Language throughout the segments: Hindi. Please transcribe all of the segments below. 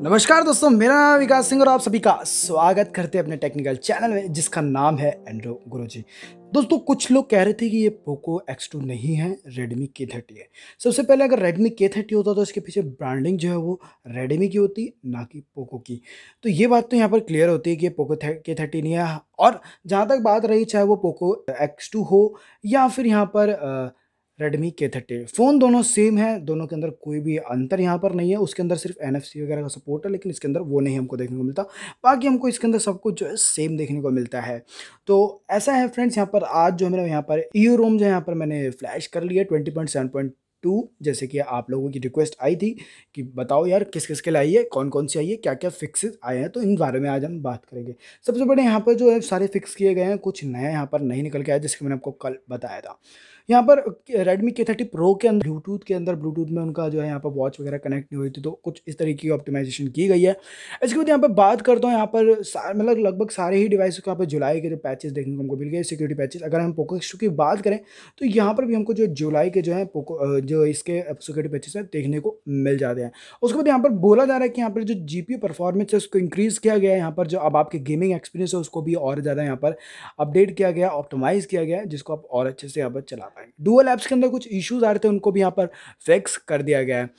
नमस्कार दोस्तों मेरा नाम विकास सिंह और आप सभी का स्वागत करते हैं अपने टेक्निकल चैनल में जिसका नाम है एंड्रो गुरुजी दोस्तों कुछ लोग कह रहे थे कि ये पोको X2 नहीं है रेडमी के थर्टी है सबसे पहले अगर रेडमी के थर्टी होता तो इसके पीछे ब्रांडिंग जो है वो रेडमी की होती ना कि पोको की तो ये बात तो यहाँ पर क्लियर होती है कि ये पोको के थर्टी नहीं है और जहाँ तक बात रही चाहे वो पोको X2 हो या फिर यहाँ पर रेडमी के थर्टी फ़ोन दोनों सेम है दोनों के अंदर कोई भी अंतर यहाँ पर नहीं है उसके अंदर सिर्फ एन वगैरह का सपोर्ट है लेकिन इसके अंदर वो नहीं हमको देखने को मिलता बाकी हमको इसके अंदर सब कुछ जो है सेम देखने को मिलता है तो ऐसा है फ्रेंड्स यहाँ पर आज जो मेरा यहाँ पर ई रोम जो है यहाँ पर मैंने फ्लैश कर लिया twenty point seven point two जैसे कि आप लोगों की रिक्वेस्ट आई थी कि बताओ यार किस किस के लाइए कौन कौन सी आई है क्या क्या फिक्सेस आए हैं तो इन बारे में आज हम बात करेंगे सबसे बड़े यहाँ पर जो है सारे फिक्स किए गए हैं कुछ नए यहाँ पर नहीं निकल के आया जिसके मैंने आपको कल बताया था यहाँ पर रेडमी के थर्टी प्रो के अंदर ब्लूटूथ के अंदर ब्लूटूथ में उनका जो है यहाँ पर वॉच वगैरह कनेक्ट नहीं हुई थी तो कुछ इस तरीके की ऑप्टिमाइजेशन की गई है इसके बाद यहाँ पर बात करता हूँ यहाँ पर मतलब लगभग सारे ही डिवाइस को यहाँ पर जुलाई के जो पैचेस देखने को हमको मिल गए सिक्योरिटी पैचेस अगर हम पोको की बात करें तो यहाँ पर भी हमको जो जुलाई के जो है पोको जो इसके एप्सोकेट पैचेस हैं देखने को मिल जाते हैं उसके बाद यहाँ पर बोला जा रहा है कि यहाँ पर जो जी पी परफॉर्मेंस है उसको इंक्रीज़ किया गया है यहाँ पर जो अब आपके गेमिंग एक्सपीरियंस है उसको भी और ज़्यादा यहाँ पर अपडेट किया गया ऑप्टोमाइज़ किया गया जिसको आप और अच्छे से यहाँ पर चला पाएंगे डूअल ऐप्स के अंदर कुछ इशूज़ आ रहे थे उनको भी यहाँ पर फिक्स कर दिया गया है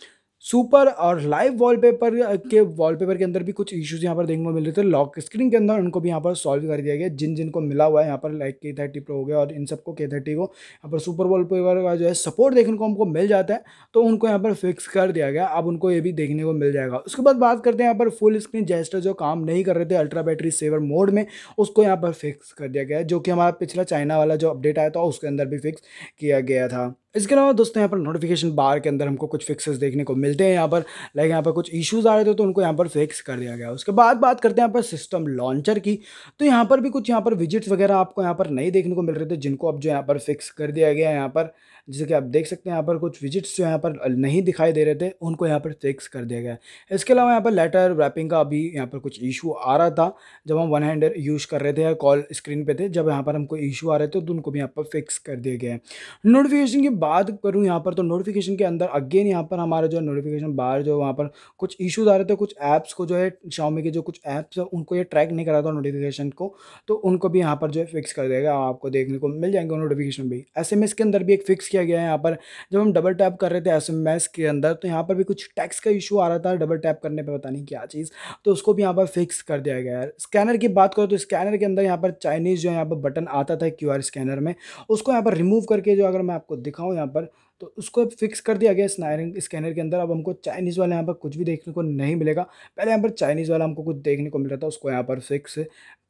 सुपर और लाइव वॉलपेपर के वॉलपेपर के अंदर भी कुछ इश्यूज यहाँ पर देखने को मिल रहे थे लॉक स्क्रीन के अंदर उनको भी यहाँ पर सॉल्व कर दिया गया जिन जिनको मिला हुआ है यहाँ पर लाइक के थर्टी प्रो हो गया और इन सबको के थर्टी को यहाँ पर सुपर वॉलपेपर का जो है सपोर्ट देखने को हमको मिल जाता है तो उनको यहाँ पर फिक्स कर दिया गया अब उनको ये भी देखने को मिल जाएगा उसके बाद बात करते हैं यहाँ पर फुल स्क्रीन जेस्टर जो काम नहीं कर रहे थे अल्ट्रा बैटरी सेवर मोड में उसको यहाँ पर फिक्स कर दिया गया जो कि हमारा पिछला चाइना वाला जो अपडेट आया था उसके अंदर भी फिक्स किया गया था इसके अलावा दोस्तों यहाँ पर नोटिफिकेशन बार के अंदर हमको कुछ फिक्सेस देखने को मिलते हैं यहाँ पर लाइक यहाँ पर कुछ इश्यूज आ रहे थे तो उनको यहाँ पर फिक्स कर दिया गया उसके बाद बात करते हैं यहाँ पर सिस्टम लॉन्चर की तो यहाँ पर भी कुछ यहाँ पर विजिट्स वगैरह आपको यहाँ पर नहीं देखने को मिल रहे थे जिनको अब जो यहाँ पर फिक्स कर दिया गया है यहाँ पर जैसे कि आप देख सकते हैं यहाँ पर कुछ विजिट्स जो यहाँ पर नहीं दिखाई दे रहे थे उनको यहाँ पर फिक्स कर दिया गया है इसके अलावा यहाँ पर लेटर रैपिंग का अभी यहाँ पर कुछ इशू आ रहा था जब हम वन हैंडर यूज़ कर रहे थे या कॉल स्क्रीन पर थे जब यहाँ पर हमको इशू आ रहे थे तो उनको भी यहाँ पर फिक्स कर दिया गया है नोटिफिकेशन की बात करूँ यहाँ पर तो नोटिफिकेशन के अंदर अगेन यहाँ पर हमारा जो है नोटिफिकेशन बाहर जो वहाँ पर कुछ इशूज़ आ रहे थे कुछ ऐप्स को जो है शाओमी के जो कुछ ऐप्स हैं उनको ये ट्रैक नहीं करा था नोटिफिकेशन को तो उनको भी यहाँ पर जो है फिक्स कर देगा आपको देखने को मिल जाएंगे नोटिफिकेशन भी एस के अंदर भी एक फिक्स किया गया है यहाँ पर जब हम डबल टैप कर रहे थे एस के अंदर तो यहाँ पर भी कुछ टैक्स का इशू आ रहा था डबल टैप करने पर पता नहीं क्या चीज़ तो उसको भी यहाँ पर फिक्स कर दिया गया है स्कैनर की बात करो तो स्कैनर के अंदर यहाँ पर चाइनीज़ जो यहाँ पर बटन आता था क्यू स्कैनर में उसको यहाँ पर रिमूव करके जो अगर मैं आपको दिखाऊँ हूँ यहाँ पर तो उसको अब फिक्स कर दिया गया स्नायरिंग स्कैनर के अंदर अब हमको चाइनीज़ वाला यहाँ पर कुछ भी देखने को नहीं मिलेगा पहले यहाँ पर चाइनीज़ वाला हमको कुछ देखने को मिल रहा था उसको यहाँ पर फिक्स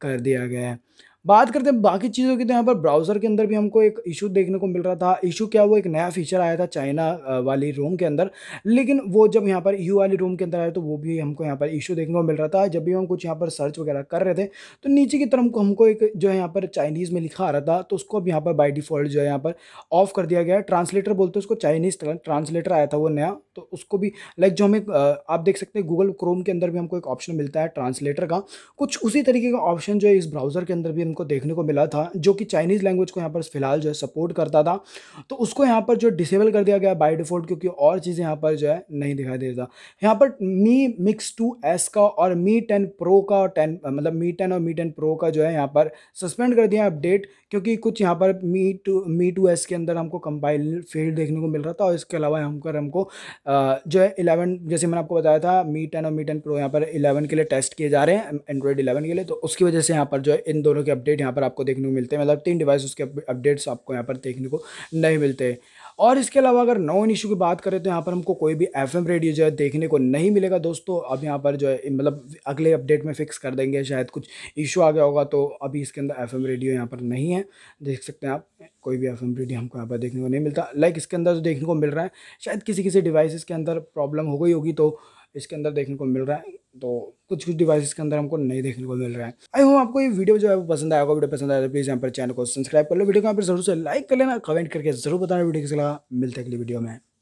कर दिया गया है बात करते हैं बाकी चीज़ों की तो यहाँ पर ब्राउज़र के अंदर भी हमको एक इशू देखने को मिल रहा था इशू क्या वो एक नया फीचर आया था चाइना वाली रूम के अंदर लेकिन वो जब यहाँ पर यू वाली रूम के अंदर आया तो वो भी हमको यहाँ पर इशू देखने को मिल रहा था जब भी हम कुछ यहाँ पर सर्च वगैरह कर रहे थे तो नीचे की तरफ हमको, एक जो है यहाँ पर चाइनीज़ में लिखा आ रहा था तो उसको अब यहाँ पर बाई डिफ़ॉल्ट जो है यहाँ पर ऑफ़ कर दिया गया ट्रांसलेटर बोलते हैं उसको चाइनीज़ ट्रांसलेटर आया था वो नया तो उसको भी लाइक जो हमें आप देख सकते हैं गूगल क्रोम के अंदर भी हमको एक ऑप्शन मिलता है ट्रांसलेटर का कुछ उसी तरीके का ऑप्शन जो है इस ब्राउज़र के अंदर भी फिल्म को देखने को मिला था जो कि चाइनीज़ लैंग्वेज को यहाँ पर फिलहाल जो है सपोर्ट करता था तो उसको यहाँ पर जो डिसेबल कर दिया गया बाई डिफ़ॉल्ट क्योंकि और चीज़ें यहाँ पर जो है नहीं दिखाई देता यहाँ पर मी मिक्स टू एस का और मी टेन प्रो का मतलब और टेन मतलब मी टेन और मी टेन प्रो का जो है यहाँ पर सस्पेंड कर दिया अपडेट क्योंकि कुछ यहाँ पर Mi two Mi two S के अंदर हमको कंपाइल फेल देखने को मिल रहा था और इसके अलावा यहाँ पर हमको जो है इलेवन जैसे मैंने आपको बताया था मी टेन और मी टेन प्रो यहाँ पर इलेवन के लिए टेस्ट किए जा रहे हैं एंड्रॉयड इलेवन के लिए तो उसकी वजह से यहाँ पर जो है इन दोनों के अपडेट यहाँ पर आपको देखने को मिलते हैं मतलब तीन डिवाइस उसके अपडेट्स आपको यहाँ पर देखने को नहीं मिलते और इसके अलावा अगर नॉन इशू की बात करें तो यहाँ पर हमको कोई भी एफ रेडियो जो है देखने को नहीं मिलेगा दोस्तों अब यहाँ पर जो है मतलब अगले अपडेट में फिक्स कर देंगे शायद कुछ इशू आ गया होगा तो अभी इसके अंदर एफ रेडियो यहाँ पर नहीं है देख सकते हैं आप कोई भी एफ रेडियो हमको यहाँ पर देखने को नहीं मिलता लाइक इसके अंदर जो देखने को मिल रहा है शायद किसी किसी डिवाइसिस के अंदर प्रॉब्लम हो गई होगी तो इसके अंदर देखने को मिल रहा है तो कुछ कुछ डिवाइसेस के अंदर हमको नहीं देखने को मिल रहा है आई होप आपको ये वीडियो जो है वो पसंद आएगा वीडियो पसंद आया तो प्लीज़ यहाँ पर चैनल को सब्सक्राइब कर लो वीडियो को यहाँ पर जरूर से लाइक कर लेना कमेंट करके जरूर बताना वीडियो कैसे लगा मिलते अगली वीडियो में